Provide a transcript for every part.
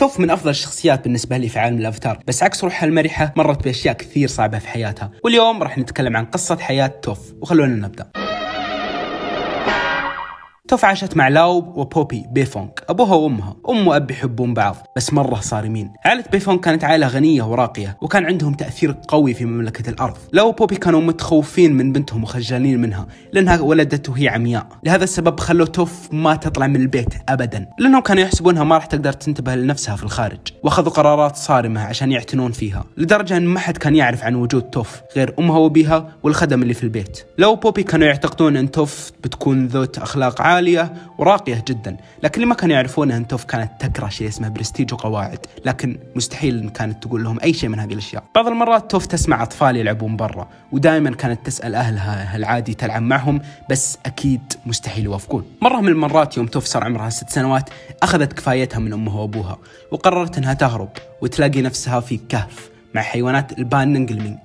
توف من افضل الشخصيات بالنسبه لي في عالم الافتار بس عكس روحها المرحه مرت باشياء كثير صعبه في حياتها واليوم راح نتكلم عن قصه حياه توف وخلونا نبدا تفعشت مع لاوب وبوبي بيفونك أبوها وأمها أم وأب يحبون بعض بس مرة صارمين عائلة بيفونك كانت عائلة غنية وراقية وكان عندهم تأثير قوي في مملكة الأرض لاو وبوبي كانوا متخوفين من بنتهم وخجلانين منها لأنها ولدت وهي عمياء لهذا السبب خلوا توف ما تطلع من البيت أبدا لأنهم كانوا يحسبونها ما راح تقدر تنتبه لنفسها في الخارج وأخذوا قرارات صارمة عشان يعتنون فيها لدرجة أن ما حد كان يعرف عن وجود توف غير أمها وأبيها والخدم اللي في البيت لو بوبي كانوا يعتقدون أن توف بتكون ذات أخلاق عالية عاليه وراقيه جدا لكن اللي ما كانوا أن توف كانت تكره شيء اسمه برستيج وقواعد لكن مستحيل ان كانت تقول لهم اي شيء من هذه الاشياء بعض المرات توف تسمع اطفال يلعبون برا ودائما كانت تسال اهلها هل عادي تلعب معهم بس اكيد مستحيل يوافقون مره من المرات يوم توف صار عمرها ست سنوات اخذت كفايتها من امها وابوها وقررت انها تهرب وتلاقي نفسها في كهف مع حيوانات الباننجلمينج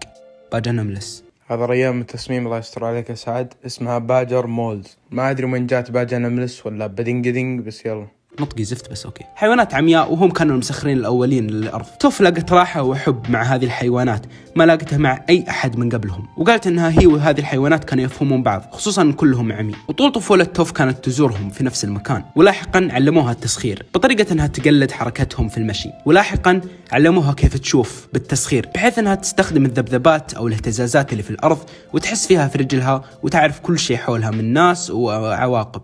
باجنملس هذا ريان من تصميم الله يستر عليك يا سعد اسمها باجر مولز ما ادري من جات باجر نملس ولا بدنجدنج بس يلا نطقي زفت بس اوكي حيوانات عمياء وهم كانوا المسخرين الاولين للارض توف لقت راحه وحب مع هذه الحيوانات ما لاقته مع اي احد من قبلهم وقالت انها هي وهذه الحيوانات كانوا يفهمون بعض خصوصا كلهم عمي وطول طفوله توف كانت تزورهم في نفس المكان ولاحقا علموها التسخير بطريقه انها تقلد حركتهم في المشي ولاحقا علموها كيف تشوف بالتسخير بحيث انها تستخدم الذبذبات او الاهتزازات اللي في الارض وتحس فيها في رجلها وتعرف كل شيء حولها من ناس وعواقب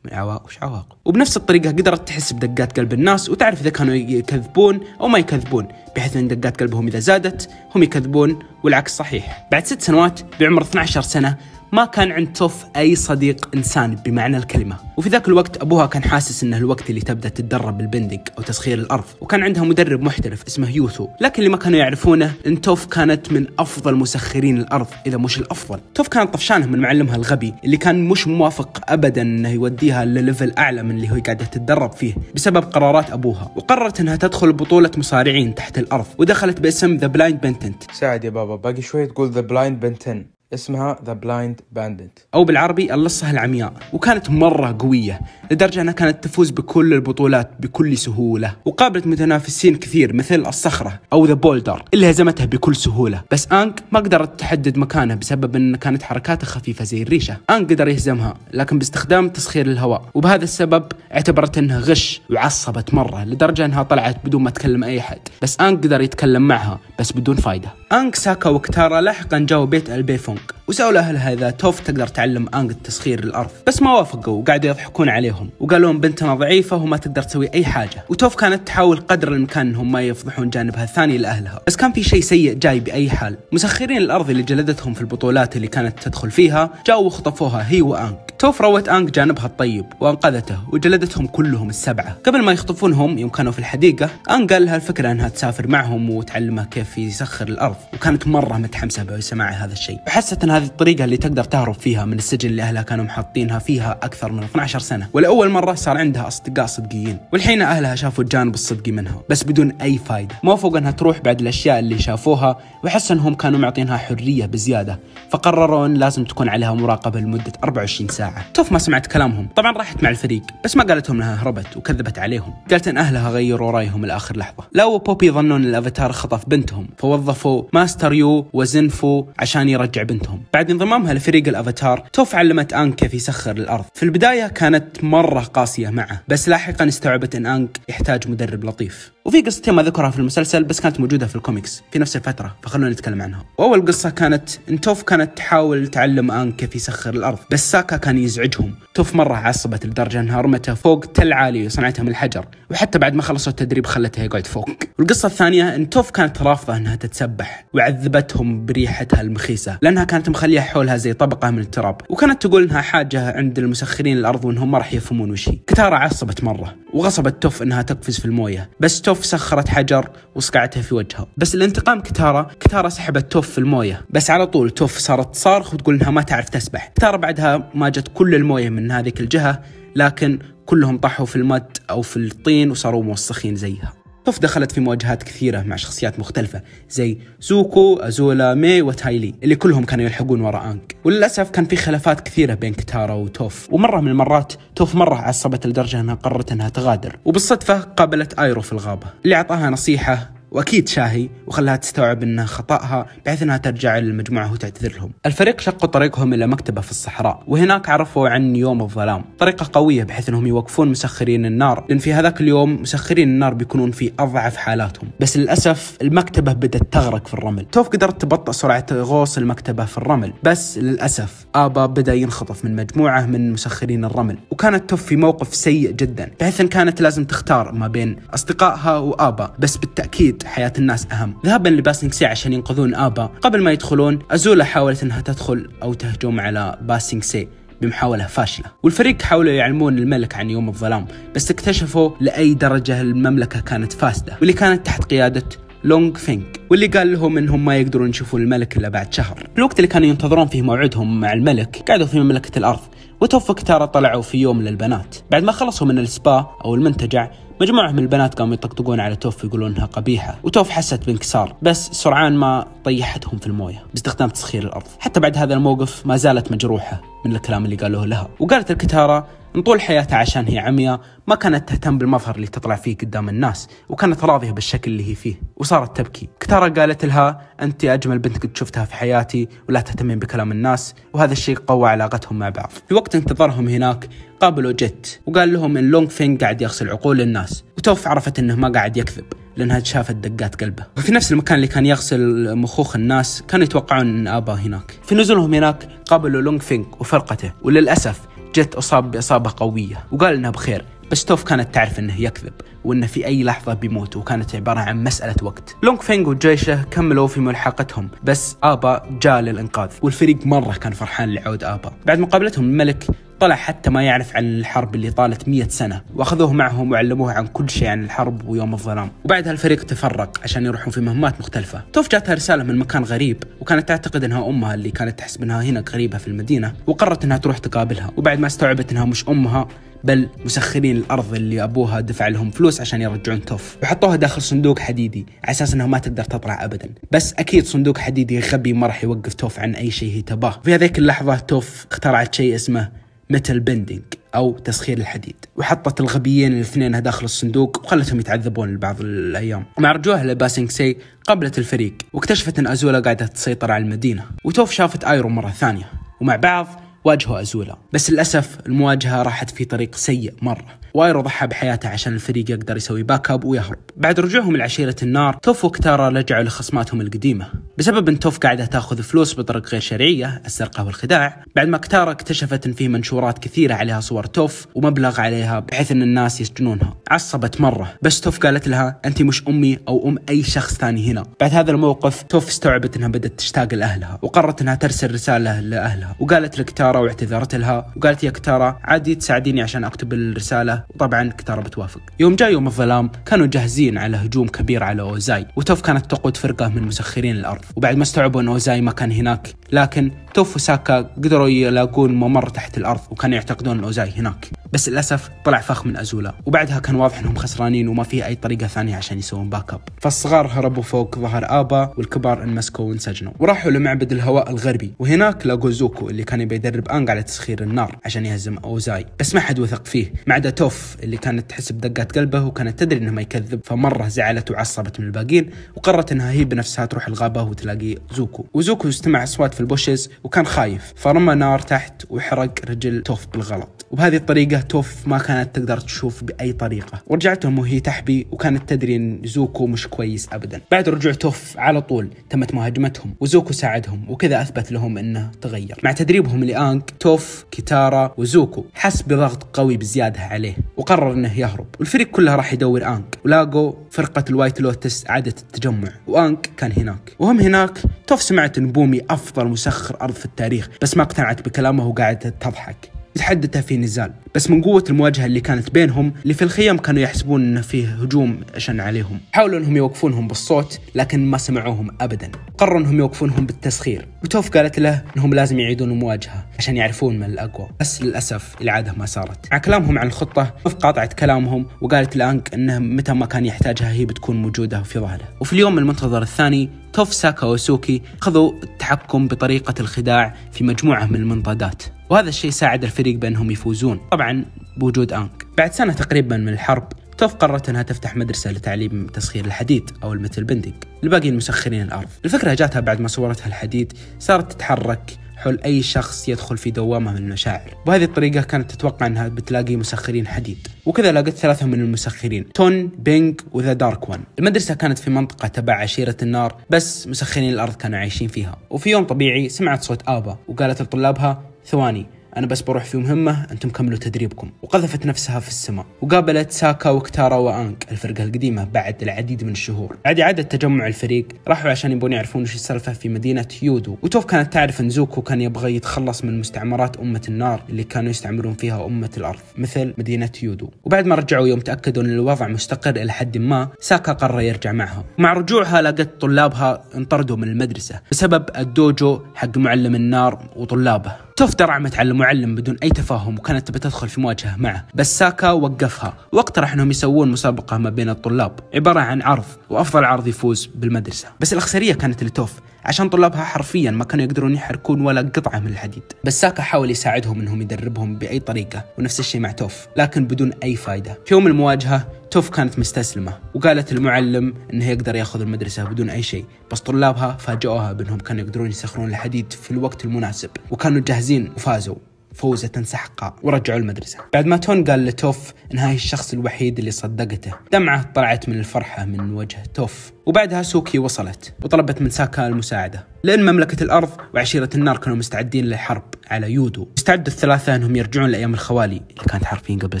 من عواقب عواقب وبنفس الطريقه قدرت تحس بدقات قلب الناس وتعرف اذا كانوا يكذبون او ما يكذبون بحيث ان دقات قلبهم اذا زادت هم يكذبون والعكس صحيح بعد ست سنوات بعمر 12 سنه ما كان عند توف أي صديق إنسان بمعنى الكلمة وفي ذاك الوقت أبوها كان حاسس إنه الوقت اللي تبدأ تتدرب البندق أو تسخير الأرض وكان عندها مدرب محترف اسمه يوثو لكن اللي ما كانوا يعرفونه إن توف كانت من أفضل مسخرين الأرض إذا مش الأفضل توف كانت طفشانة من معلمها الغبي اللي كان مش موافق أبدا إنه يوديها لليفل أعلى من اللي هي قاعدة تتدرب فيه بسبب قرارات أبوها وقررت إنها تدخل بطولة مصارعين تحت الأرض ودخلت باسم ذا بلايند بنتنت ساعد يا بابا باقي شوي تقول ذا بلايند بنتنت اسمها ذا بلايند بانديت او بالعربي اللصه العمياء وكانت مره قويه لدرجه انها كانت تفوز بكل البطولات بكل سهوله وقابلت متنافسين كثير مثل الصخره او ذا بولدر اللي هزمتها بكل سهوله بس انك ما قدرت تحدد مكانها بسبب ان كانت حركاتها خفيفه زي الريشه انك قدر يهزمها لكن باستخدام تسخير الهواء وبهذا السبب اعتبرت انها غش وعصبت مره لدرجه انها طلعت بدون ما تكلم اي احد بس انك قدر يتكلم معها بس بدون فايده أنكسا ساكا وكتارا لاحقا جاوا بيت البيفونغ وسألوا الأهل إذا توف تقدر تعلم أنغ تسخير الأرض بس ما وافقوا وقعدوا يضحكون عليهم لهم بنتنا ضعيفة وما تقدر تسوي أي حاجة وتوف كانت تحاول قدر الإمكان أنهم ما يفضحون جانبها الثاني لأهلها بس كان في شيء سيء جاي بأي حال مسخرين الأرض اللي جلدتهم في البطولات اللي كانت تدخل فيها جاوا وخطفوها هي وأنغ توف روت أنغ جانبها الطيب وأنقذته وجلدتهم كلهم السبعة قبل ما يخطفونهم يوم كانوا في الحديقة أنغ قال لها الفكرة أنها تسافر معهم وتعلمها كيف يسخر الأرض وكانت مرة متحمسة بسماع هذا الشيء وحست أنها هذه الطريقة اللي تقدر تهرب فيها من السجن اللي أهلها كانوا محاطينها فيها أكثر من 12 سنة ولأول مرة صار عندها أصدقاء صدقيين والحين أهلها شافوا الجانب الصدقي منها بس بدون أي فايدة ما فوق أنها تروح بعد الأشياء اللي شافوها وحس أنهم كانوا معطينها حرية بزيادة فقرروا أن لازم تكون عليها مراقبة لمدة 24 ساعة توف ما سمعت كلامهم طبعا راحت مع الفريق بس ما قالت لهم انها هربت وكذبت عليهم قالت ان اهلها غيروا رايهم لاخر لحظه لا وبوبي ظنوا ان الافاتار خطف بنتهم فوظفوا ماستر يو وزنفو عشان يرجع بنتهم بعد انضمامها لفريق الافاتار توف علمت انك كيف يسخر الارض في البدايه كانت مره قاسيه معه بس لاحقا استوعبت ان انك يحتاج مدرب لطيف وفي قصتين ما ذكرها في المسلسل بس كانت موجودة في الكوميكس في نفس الفترة فخلونا نتكلم عنها وأول قصة كانت إن توف كانت تحاول تعلم آن كيف يسخر الأرض بس ساكا كان يزعجهم توف مرة عصبت لدرجة إنها رمته فوق تل عالي وصنعتها من الحجر وحتى بعد ما خلصوا التدريب خلته يقعد فوق والقصة الثانية إن توف كانت رافضة إنها تتسبح وعذبتهم بريحتها المخيسة لأنها كانت مخليها حولها زي طبقة من التراب وكانت تقول إنها حاجة عند المسخرين الأرض وإنهم ما راح يفهمون وشي كتارة عصبت مرة وغصبت توف إنها تقفز في الموية بس توف توف سخرت حجر وصقعتها في وجهها بس الانتقام كتارا كتارا سحبت توف في المويه بس على طول توف صارت صارخ وتقول انها ما تعرف تسبح كتارا بعدها ما جت كل المويه من هذيك الجهه لكن كلهم طاحوا في المد او في الطين وصاروا موسخين زيها طف دخلت في مواجهات كثيرة مع شخصيات مختلفة زي زوكو، أزولا، مي وتايلي اللي كلهم كانوا يلحقون ورا أنك وللأسف كان في خلافات كثيرة بين كتارا وتوف ومرة من المرات توف مرة عصبت لدرجة أنها قررت أنها تغادر وبالصدفة قابلت آيرو في الغابة اللي أعطاها نصيحة واكيد شاهي وخلاها تستوعب انها خطاها بحيث انها ترجع للمجموعه وتعتذر لهم. الفريق شقوا طريقهم الى مكتبه في الصحراء وهناك عرفوا عن يوم الظلام، طريقه قويه بحيث انهم يوقفون مسخرين النار لان في هذاك اليوم مسخرين النار بيكونون في اضعف حالاتهم، بس للاسف المكتبه بدات تغرق في الرمل. توف قدرت تبطئ سرعه غوص المكتبه في الرمل، بس للاسف ابا بدا ينخطف من مجموعه من مسخرين الرمل، وكانت توف في موقف سيء جدا بحيث ان كانت لازم تختار ما بين اصدقائها وابا، بس بالتاكيد أكيد حياة الناس أهم ذهبا لباسنجسي عشان ينقذون آبا قبل ما يدخلون أزولا حاولت أنها تدخل أو تهجم على باسنجسي بمحاولة فاشلة والفريق حاولوا يعلمون الملك عن يوم الظلام بس اكتشفوا لأي درجة المملكة كانت فاسدة واللي كانت تحت قيادة لونغ فينك واللي قال لهم انهم ما يقدرون يشوفون الملك الا بعد شهر في الوقت اللي كانوا ينتظرون فيه موعدهم مع الملك قعدوا في مملكه الارض وتوفى كتارا طلعوا في يوم للبنات بعد ما خلصوا من السبا او المنتجع مجموعة من البنات قاموا يطقطقون على توف يقولون انها قبيحة وتوف حست بانكسار بس سرعان ما طيحتهم في الموية باستخدام تسخير الأرض حتى بعد هذا الموقف ما زالت مجروحة من الكلام اللي قالوه لها وقالت الكتارة طول حياتها عشان هي عمياء ما كانت تهتم بالمظهر اللي تطلع فيه قدام الناس وكانت راضية بالشكل اللي هي فيه وصارت تبكي كتارا قالت لها أنت أجمل بنت قد شفتها في حياتي ولا تهتمين بكلام الناس وهذا الشيء قوى علاقتهم مع بعض في وقت انتظارهم هناك قابلوا جيت وقال لهم ان لونغ فين قاعد يغسل عقول الناس وتوف عرفت انه ما قاعد يكذب لانها شافت دقات قلبه وفي نفس المكان اللي كان يغسل مخوخ الناس كانوا يتوقعون ان ابا هناك في نزولهم هناك قابلوا لونغ فينغ وفرقته وللاسف جت أصاب بإصابة قوية وقال إنها بخير بس توف كانت تعرف انه يكذب وانه في اي لحظه بيموت وكانت عباره عن مساله وقت. لونغ فينغ وجيشه كملوا في ملحقتهم بس ابا جاء للانقاذ والفريق مره كان فرحان لعود ابا. بعد مقابلتهم الملك طلع حتى ما يعرف عن الحرب اللي طالت مية سنة وأخذوه معهم وعلموه عن كل شيء عن الحرب ويوم الظلام وبعدها الفريق تفرق عشان يروحون في مهمات مختلفة توف جاتها رسالة من مكان غريب وكانت تعتقد أنها أمها اللي كانت تحسب أنها هنا قريبة في المدينة وقررت أنها تروح تقابلها وبعد ما استوعبت أنها مش أمها بل مسخرين الارض اللي ابوها دفع لهم فلوس عشان يرجعون توف وحطوها داخل صندوق حديدي على اساس انها ما تقدر تطلع ابدا بس اكيد صندوق حديدي غبي ما راح يوقف توف عن اي شيء هي تباه في هذيك اللحظه توف اخترعت شيء اسمه متل بندنج او تسخير الحديد وحطت الغبيين الاثنين داخل الصندوق وخلتهم يتعذبون لبعض الايام مع رجوعها لباسينكسي سي الفريق واكتشفت ان ازولا قاعده تسيطر على المدينه وتوف شافت ايرو مره ثانيه ومع بعض واجهوا أزولا بس للأسف المواجهة راحت في طريق سيء مرة وايرو ضحى بحياته عشان الفريق يقدر يسوي باك اب ويهرب بعد رجوعهم لعشيرة النار توف وكتارا رجعوا لخصماتهم القديمة بسبب ان توف قاعدة تاخذ فلوس بطرق غير شرعية السرقة والخداع بعد ما كتارا اكتشفت ان في منشورات كثيرة عليها صور توف ومبلغ عليها بحيث ان الناس يسجنونها عصبت مرة بس توف قالت لها انت مش امي او ام اي شخص ثاني هنا بعد هذا الموقف توف استوعبت انها بدأت تشتاق لاهلها وقررت انها ترسل رسالة لاهلها وقالت لكتارا كتارا واعتذرت لها وقالت يا كتارا عادي تساعديني عشان اكتب الرساله وطبعا كتارا بتوافق يوم جاء يوم الظلام كانوا جاهزين على هجوم كبير على اوزاي وتوف كانت تقود فرقه من مسخرين الارض وبعد ما استوعبوا ان اوزاي ما كان هناك لكن توف وساكا قدروا يلاقون ممر تحت الارض وكانوا يعتقدون الاوزاي هناك بس للاسف طلع فخ من ازولا وبعدها كان واضح انهم خسرانين وما في اي طريقه ثانيه عشان يسوون باك اب فالصغار هربوا فوق ظهر ابا والكبار انمسكوا وانسجنوا وراحوا لمعبد الهواء الغربي وهناك لاقوا زوكو اللي كان بيدرب انج على تسخير النار عشان يهزم اوزاي بس ما حد وثق فيه ما عدا توف اللي كانت تحس بدقات قلبه وكانت تدري انه ما يكذب فمره زعلت وعصبت من الباقيين وقررت انها هي بنفسها تروح الغابه وتلاقي زوكو وزوكو استمع اصوات في البوشز وكان خايف فرمى نار تحت وحرق رجل توف بالغلط وبهذه الطريقة توف ما كانت تقدر تشوف بأي طريقة ورجعتهم وهي تحبي وكانت تدري أن زوكو مش كويس أبدا بعد رجوع توف على طول تمت مهاجمتهم وزوكو ساعدهم وكذا أثبت لهم أنه تغير مع تدريبهم لأنج توف كيتارا وزوكو حس بضغط قوي بزيادة عليه وقرر أنه يهرب والفريق كلها راح يدور أنج ولاقوا فرقة الوايت لوتس عادت التجمع وأنج كان هناك وهم هناك توف سمعت أن بومي أفضل مسخر أرض في التاريخ بس ما اقتنعت بكلامه وقاعدة تضحك يتحدثه في نزال بس من قوة المواجهة اللي كانت بينهم اللي في الخيام كانوا يحسبون انه فيه هجوم عشان عليهم حاولوا انهم يوقفونهم بالصوت لكن ما سمعوهم ابدا قرروا انهم يوقفونهم بالتسخير وتوف قالت له انهم لازم يعيدون المواجهة عشان يعرفون من الاقوى بس للاسف العادة ما صارت مع كلامهم عن الخطة توف قاطعت كلامهم وقالت لانك انه متى ما كان يحتاجها هي بتكون موجودة في ظهره وفي اليوم المنتظر الثاني توف ساكا وسوكي خذوا التحكم بطريقة الخداع في مجموعة من المنضادات وهذا الشيء ساعد الفريق بأنهم يفوزون طبعا بوجود أنك بعد سنة تقريبا من الحرب توف قررت انها تفتح مدرسه لتعليم تسخير الحديد او المتل بندنج لباقي المسخرين الارض. الفكره جاتها بعد ما صورتها الحديد صارت تتحرك حول اي شخص يدخل في دوامه من المشاعر، وبهذه الطريقه كانت تتوقع انها بتلاقي مسخرين حديد، وكذا لقت ثلاثه من المسخرين تون، بينج وذا دارك وان. المدرسه كانت في منطقه تبع عشيره النار بس مسخرين الارض كانوا عايشين فيها، وفي يوم طبيعي سمعت صوت ابا وقالت لطلابها ثواني أنا بس بروح في مهمة أنتم كملوا تدريبكم وقذفت نفسها في السماء وقابلت ساكا وكتارا وأنك الفرقة القديمة بعد العديد من الشهور بعد إعادة تجمع الفريق راحوا عشان يبون يعرفون وش السالفة في مدينة يودو وتوف كانت تعرف أن زوكو كان يبغى يتخلص من مستعمرات أمة النار اللي كانوا يستعمرون فيها أمة الأرض مثل مدينة يودو وبعد ما رجعوا يوم تأكدوا أن الوضع مستقر إلى حد ما ساكا قرر يرجع معها مع رجوعها لقت طلابها انطردوا من المدرسة بسبب الدوجو حق معلم النار وطلابه توف درعمت على المعلم بدون أي تفاهم وكانت تبي تدخل في مواجهة معه بس ساكا وقفها واقترح أنهم يسوون مسابقة ما بين الطلاب عبارة عن عرض وأفضل عرض يفوز بالمدرسة بس الأخسرية كانت لتوف عشان طلابها حرفيا ما كانوا يقدرون يحركون ولا قطعة من الحديد بس ساكا حاول يساعدهم انهم يدربهم بأي طريقة ونفس الشيء مع توف لكن بدون أي فائدة في يوم المواجهة توف كانت مستسلمة وقالت المعلم انه يقدر ياخذ المدرسة بدون اي شيء بس طلابها فاجئوها بانهم كانوا يقدرون يسخرون الحديد في الوقت المناسب وكانوا جاهزين وفازوا فوزة سحقاء ورجعوا المدرسة بعد ما تون قال لتوف إنها هي الشخص الوحيد اللي صدقته دمعة طلعت من الفرحة من وجه توف وبعدها سوكي وصلت وطلبت من ساكا المساعدة لأن مملكة الأرض وعشيرة النار كانوا مستعدين للحرب على يودو استعدوا الثلاثة أنهم يرجعون لأيام الخوالي اللي كانت حرفيا قبل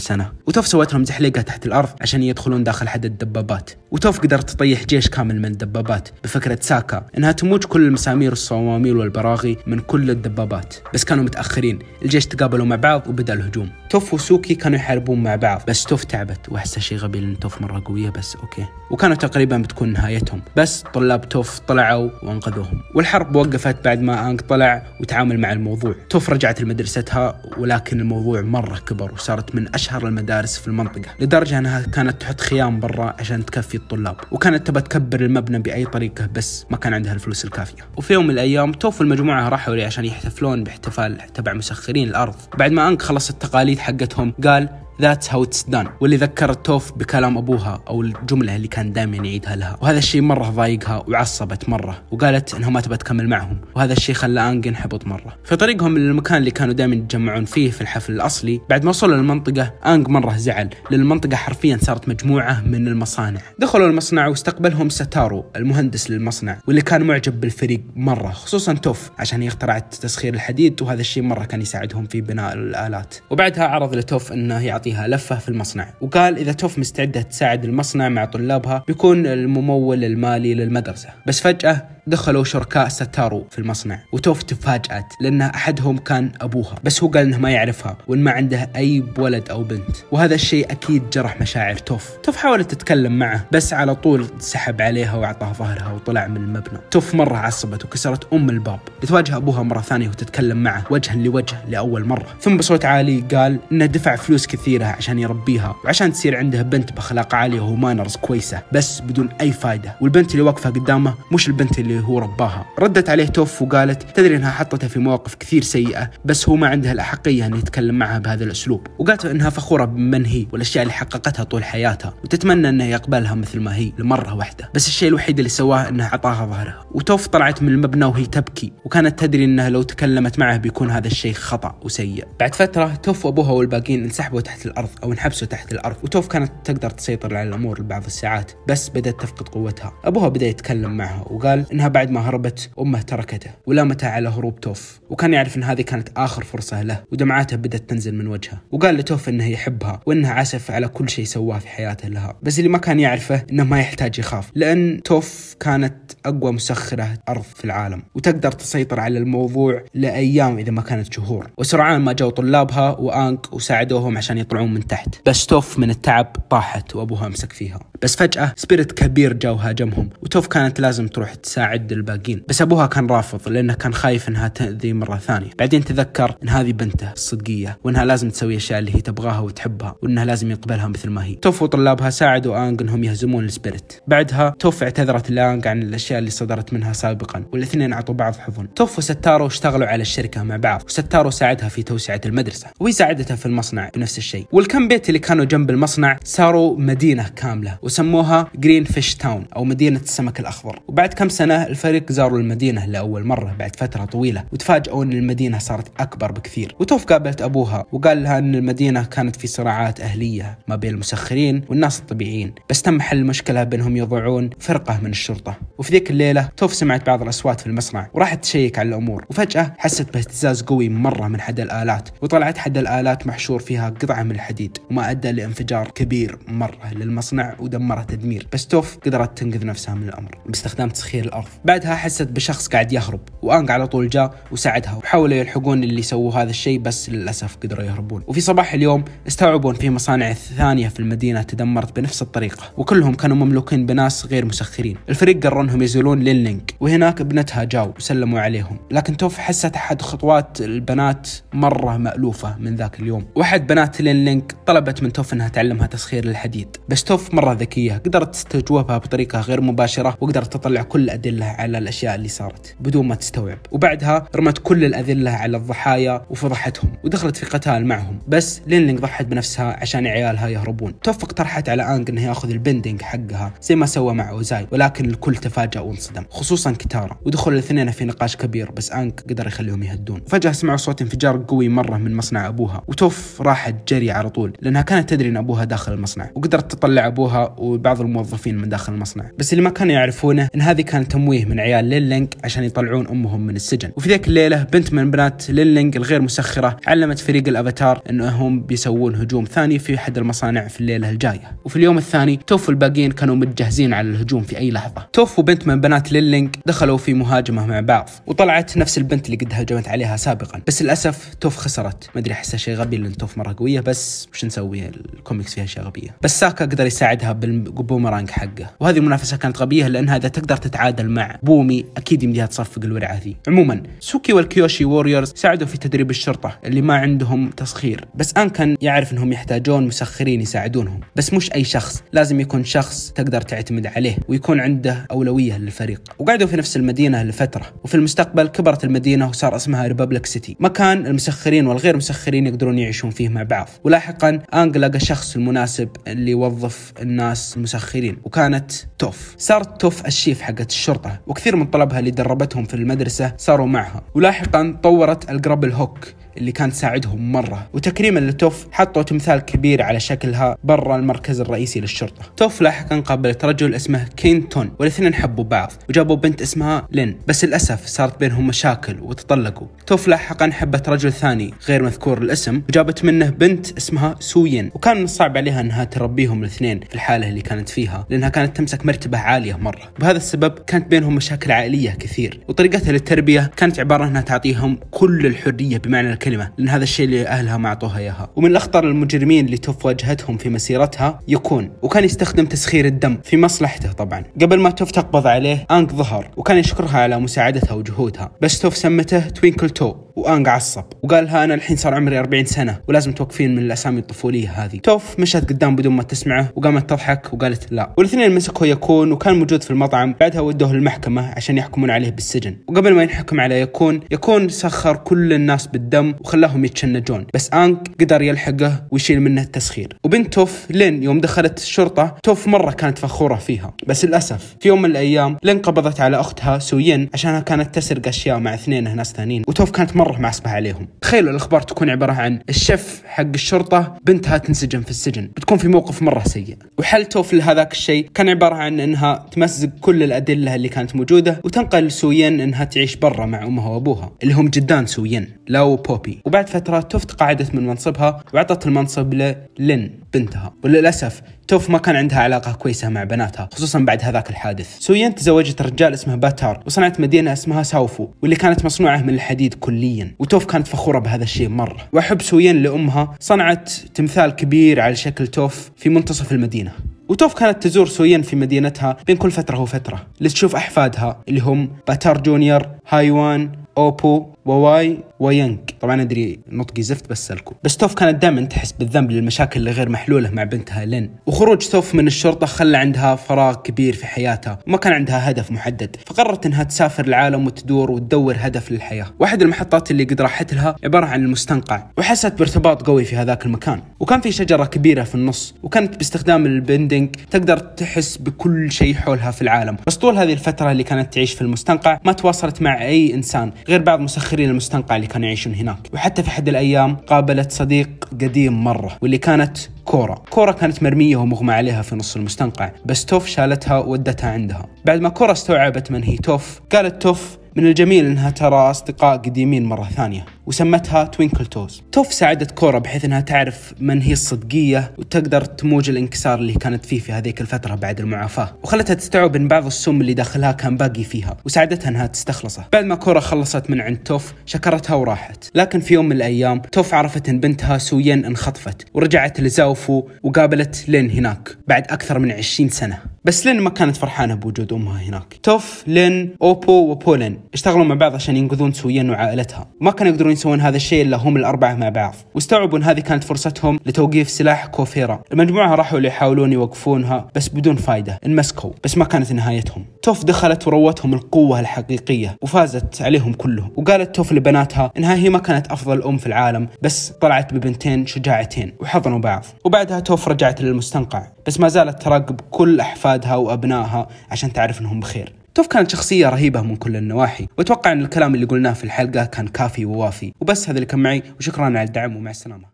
سنة وتوف سوت لهم زحليقة تحت الأرض عشان يدخلون داخل حد الدبابات وتوف قدرت تطيح جيش كامل من الدبابات بفكرة ساكا أنها تموج كل المسامير والصواميل والبراغي من كل الدبابات بس كانوا متأخرين الجيش تقابلوا مع بعض وبدأ الهجوم توف وسوكي كانوا يحاربون مع بعض بس توف تعبت واحسه شيء غبي لان توف مره قويه بس اوكي وكانوا تقريبا بتكون نهايتهم بس طلاب توف طلعوا وانقذوهم والحرب وقفت بعد ما انك طلع وتعامل مع الموضوع توف رجعت لمدرستها ولكن الموضوع مره كبر وصارت من اشهر المدارس في المنطقه لدرجه انها كانت تحط خيام برا عشان تكفي الطلاب وكانت تبى تكبر المبنى باي طريقه بس ما كان عندها الفلوس الكافيه وفي يوم من الايام توف والمجموعه راحوا لي عشان يحتفلون باحتفال تبع مسخرين الارض بعد ما انك خلص التقاليد حقتهم قال ذاتس هاو اتس دان واللي ذكرت توف بكلام ابوها او الجمله اللي كان دائما يعيدها لها وهذا الشيء مره ضايقها وعصبت مره وقالت انها ما تبغى تكمل معهم وهذا الشيء خلى انج ينحبط مره في طريقهم للمكان اللي كانوا دائما يتجمعون فيه في الحفل الاصلي بعد ما وصلوا للمنطقه انج مره زعل لان المنطقه حرفيا صارت مجموعه من المصانع دخلوا المصنع واستقبلهم ستارو المهندس للمصنع واللي كان معجب بالفريق مره خصوصا توف عشان هي اخترعت تسخير الحديد وهذا الشيء مره كان يساعدهم في بناء الالات وبعدها عرض لتوف انه يعطي يعطيها لفة في المصنع وقال إذا توف مستعدة تساعد المصنع مع طلابها بيكون الممول المالي للمدرسة بس فجأة دخلوا شركاء ستارو في المصنع وتوف تفاجأت لأن أحدهم كان أبوها بس هو قال إنه ما يعرفها وإن ما عنده أي ولد أو بنت وهذا الشيء أكيد جرح مشاعر توف توف حاولت تتكلم معه بس على طول سحب عليها وأعطاها ظهرها وطلع من المبنى توف مرة عصبت وكسرت أم الباب بتواجه أبوها مرة ثانية وتتكلم معه وجها لوجه لأول مرة ثم بصوت عالي قال إنه دفع فلوس كثير تديرها عشان يربيها وعشان تصير عنده بنت باخلاق عاليه ومانرز كويسه بس بدون اي فائده والبنت اللي واقفه قدامه مش البنت اللي هو رباها ردت عليه توف وقالت تدري انها حطته في مواقف كثير سيئه بس هو ما عندها الاحقيه انه يتكلم معها بهذا الاسلوب وقالت انها فخوره بمن هي والاشياء اللي حققتها طول حياتها وتتمنى انه يقبلها مثل ما هي لمره واحده بس الشيء الوحيد اللي سواه انه عطاها ظهرها وتوف طلعت من المبنى وهي تبكي وكانت تدري انها لو تكلمت معه بيكون هذا الشيء خطا وسيء بعد فتره توف وابوها والباقيين انسحبوا تحت الأرض أو نحبسه تحت الأرض وتوف كانت تقدر تسيطر على الأمور لبعض الساعات بس بدأت تفقد قوتها أبوها بدأ يتكلم معها وقال إنها بعد ما هربت أمه تركته ولامتها على هروب توف وكان يعرف إن هذه كانت آخر فرصة له ودمعاته بدأت تنزل من وجهه وقال لتوف إنه يحبها وإنها عسف على كل شيء سواه في حياته لها بس اللي ما كان يعرفه إنه ما يحتاج يخاف لأن توف كانت أقوى مسخرة أرض في العالم وتقدر تسيطر على الموضوع لأيام إذا ما كانت شهور وسرعان ما جو طلابها وأنك وساعدوهم عشان يطلعوا يطلعون من تحت بس توف من التعب طاحت وابوها مسك فيها بس فجأة سبيرت كبير جا وهاجمهم وتوف كانت لازم تروح تساعد الباقين بس أبوها كان رافض لأنه كان خايف أنها تأذي مرة ثانية بعدين تذكر أن هذه بنته الصدقية وأنها لازم تسوي الأشياء اللي هي تبغاها وتحبها وأنها لازم يقبلها مثل ما هي توف وطلابها ساعدوا آنج أنهم يهزمون السبيرت بعدها توف اعتذرت لآنج عن الأشياء اللي صدرت منها سابقا والاثنين أعطوا بعض حضن توف وستارو اشتغلوا على الشركة مع بعض وستارو ساعدها في توسعة المدرسة وهي ساعدتها في المصنع بنفس الشيء شيء والكم بيت اللي كانوا جنب المصنع صاروا مدينة كاملة وسموها جرين فيش تاون أو مدينة السمك الأخضر وبعد كم سنة الفريق زاروا المدينة لأول مرة بعد فترة طويلة وتفاجئوا أن المدينة صارت أكبر بكثير وتوف قابلت أبوها وقال لها أن المدينة كانت في صراعات أهلية ما بين المسخرين والناس الطبيعيين بس تم حل المشكلة بأنهم يضعون فرقة من الشرطة وفي ذيك الليلة توف سمعت بعض الأصوات في المصنع وراحت تشيك على الأمور وفجأة حست باهتزاز قوي مرة من حد الآلات وطلعت حد الآلات محشور فيها قطعة عام الحديد وما أدى لانفجار كبير مرة للمصنع ودمره تدمير بس توف قدرت تنقذ نفسها من الأمر باستخدام تسخير الأرض بعدها حست بشخص قاعد يهرب وانق على طول جاء وساعدها وحاولوا يلحقون اللي سووا هذا الشيء بس للأسف قدروا يهربون وفي صباح اليوم استوعبوا في مصانع ثانية في المدينة تدمرت بنفس الطريقة وكلهم كانوا مملوكين بناس غير مسخرين الفريق قرر انهم يزولون للينك وهناك ابنتها جاو وسلموا عليهم لكن توف حست احد خطوات البنات مرة مألوفة من ذاك اليوم واحد بنات لين لان لينك طلبت من توف انها تعلمها تسخير الحديد بس توف مره ذكيه قدرت تستجوبها بطريقه غير مباشره وقدرت تطلع كل الادله على الاشياء اللي صارت بدون ما تستوعب وبعدها رمت كل الادله على الضحايا وفضحتهم ودخلت في قتال معهم بس لين لينك ضحت بنفسها عشان عيالها يهربون توف اقترحت على انج انه ياخذ البندنج حقها زي ما سوى مع اوزاي ولكن الكل تفاجأ وانصدم خصوصا كتارا ودخل الاثنين في نقاش كبير بس انج قدر يخليهم يهدون فجأة سمعوا صوت انفجار قوي مرة من مصنع ابوها وتوف راحت جري سريع على طول لانها كانت تدري ان ابوها داخل المصنع وقدرت تطلع ابوها وبعض الموظفين من داخل المصنع بس اللي ما كانوا يعرفونه ان هذه كان تمويه من عيال ليلينج عشان يطلعون امهم من السجن وفي ذاك الليله بنت من بنات ليلينج الغير مسخره علمت فريق الافاتار انهم بيسوون هجوم ثاني في احد المصانع في الليله الجايه وفي اليوم الثاني توف والباقيين كانوا متجهزين على الهجوم في اي لحظه توف وبنت من بنات ليلينج دخلوا في مهاجمه مع بعض وطلعت نفس البنت اللي قد هجمت عليها سابقا بس للاسف توف خسرت ما ادري احسها شيء غبي لان توف مره قويه بس بس وش نسوي الكوميكس فيها اشياء غبيه بس ساكا قدر يساعدها بالبومرانج حقه وهذه المنافسه كانت غبيه لانها اذا تقدر تتعادل مع بومي اكيد يمديها تصفق الورعه ذي عموما سوكي والكيوشي ووريرز ساعدوا في تدريب الشرطه اللي ما عندهم تسخير بس ان كان يعرف انهم يحتاجون مسخرين يساعدونهم بس مش اي شخص لازم يكون شخص تقدر تعتمد عليه ويكون عنده اولويه للفريق وقعدوا في نفس المدينه لفتره وفي المستقبل كبرت المدينه وصار اسمها ريبابليك سيتي مكان المسخرين والغير مسخرين يقدرون يعيشون فيه مع بعض ولاحقا أنج لقى الشخص المناسب اللي يوظف الناس المسخرين وكانت توف صارت توف الشيف حقت الشرطة وكثير من طلبها اللي دربتهم في المدرسة صاروا معها ولاحقا طورت الجرابل هوك اللي كان تساعدهم مرة وتكريما لتوف حطوا تمثال كبير على شكلها برا المركز الرئيسي للشرطة توف لاحقا قابلت رجل اسمه كين تون والاثنين حبوا بعض وجابوا بنت اسمها لين بس للأسف صارت بينهم مشاكل وتطلقوا توف لاحقا حبت رجل ثاني غير مذكور الاسم وجابت منه بنت اسمها سوين وكان من الصعب عليها انها تربيهم الاثنين في الحالة اللي كانت فيها لانها كانت تمسك مرتبة عالية مرة وبهذا السبب كانت بينهم مشاكل عائلية كثير وطريقتها للتربية كانت عبارة انها تعطيهم كل الحرية بمعنى الكلمة الكلمة لأن هذا الشيء اللي أهلها ما أعطوها إياها ومن الأخطر المجرمين اللي توف واجهتهم في مسيرتها يكون وكان يستخدم تسخير الدم في مصلحته طبعا قبل ما توف تقبض عليه أنك ظهر وكان يشكرها على مساعدتها وجهودها بس توف سمته توينكل تو وأنج عصب وقالها أنا الحين صار عمري 40 سنة ولازم توقفين من الأسامي الطفولية هذه توف مشت قدام بدون ما تسمعه وقامت تضحك وقالت لا والاثنين مسكوا يكون وكان موجود في المطعم بعدها ودوه المحكمة عشان يحكمون عليه بالسجن وقبل ما ينحكم على يكون يكون سخر كل الناس بالدم وخلاهم يتشنجون بس أنك قدر يلحقه ويشيل منه التسخير وبنت توف لين يوم دخلت الشرطة توف مرة كانت فخورة فيها بس للأسف في يوم من الأيام لين قبضت على أختها سوين عشانها كانت تسرق أشياء مع اثنين ناس ثانيين وتوف كانت مرة معصبة عليهم تخيلوا الأخبار تكون عبارة عن الشيف حق الشرطة بنتها تنسجن في السجن بتكون في موقف مرة سيء وحل توف لهذاك الشيء كان عبارة عن أنها تمزق كل الأدلة اللي كانت موجودة وتنقل سوين أنها تعيش برا مع أمها وأبوها اللي هم جدان سوين لا وبوبي الأوروبي وبعد فترة توف تقاعدت من منصبها وعطت المنصب للين بنتها وللأسف توف ما كان عندها علاقة كويسة مع بناتها خصوصا بعد هذاك الحادث سوين تزوجت رجال اسمه باتار وصنعت مدينة اسمها ساوفو واللي كانت مصنوعة من الحديد كليا وتوف كانت فخورة بهذا الشيء مرة وحب سوين لأمها صنعت تمثال كبير على شكل توف في منتصف المدينة وتوف كانت تزور سوين في مدينتها بين كل فترة وفترة لتشوف أحفادها اللي هم باتار جونيور هايوان أوبو وواي وينك طبعا ادري نطقي زفت بس سلكو بس توف كانت دائما تحس بالذنب للمشاكل الغير محلوله مع بنتها لين وخروج توف من الشرطه خلى عندها فراغ كبير في حياتها وما كان عندها هدف محدد فقررت انها تسافر العالم وتدور وتدور هدف للحياه واحد المحطات اللي قد راحت لها عباره عن المستنقع وحست بارتباط قوي في هذاك المكان وكان في شجره كبيره في النص وكانت باستخدام البندنج تقدر تحس بكل شيء حولها في العالم بس طول هذه الفتره اللي كانت تعيش في المستنقع ما تواصلت مع اي انسان غير بعض مسخرين المسافرين المستنقع اللي كانوا يعيشون هناك وحتى في أحد الأيام قابلت صديق قديم مرة واللي كانت كورة كورة كانت مرمية ومغمى عليها في نص المستنقع بس توف شالتها ودتها عندها بعد ما كورة استوعبت من هي توف قالت توف من الجميل انها ترى اصدقاء قديمين مره ثانيه وسمتها توينكل توز توف ساعدت كورا بحيث انها تعرف من هي الصدقيه وتقدر تموج الانكسار اللي كانت فيه في هذيك الفتره بعد المعافاه وخلتها تستوعب ان بعض السم اللي داخلها كان باقي فيها وساعدتها انها تستخلصه بعد ما كورا خلصت من عند توف شكرتها وراحت لكن في يوم من الايام توف عرفت ان بنتها سوين انخطفت ورجعت لزاوفو وقابلت لين هناك بعد اكثر من 20 سنه بس لين ما كانت فرحانة بوجود أمها هناك توف لين أوبو وبولن اشتغلوا مع بعض عشان ينقذون سويا وعائلتها ما كانوا يقدرون يسوون هذا الشيء إلا هم الأربعة مع بعض واستوعبوا أن هذه كانت فرصتهم لتوقيف سلاح كوفيرا المجموعة راحوا يحاولون يوقفونها بس بدون فايدة انمسكوا بس ما كانت نهايتهم توف دخلت وروتهم القوة الحقيقية وفازت عليهم كلهم وقالت توف لبناتها إنها هي ما كانت أفضل أم في العالم بس طلعت ببنتين شجاعتين وحضنوا بعض وبعدها توف رجعت للمستنقع بس ما زالت تراقب كل أحفادها وأبنائها عشان تعرف أنهم بخير توف كانت شخصية رهيبة من كل النواحي وأتوقع أن الكلام اللي قلناه في الحلقة كان كافي ووافي وبس هذا اللي كان معي وشكرا على الدعم ومع السلامة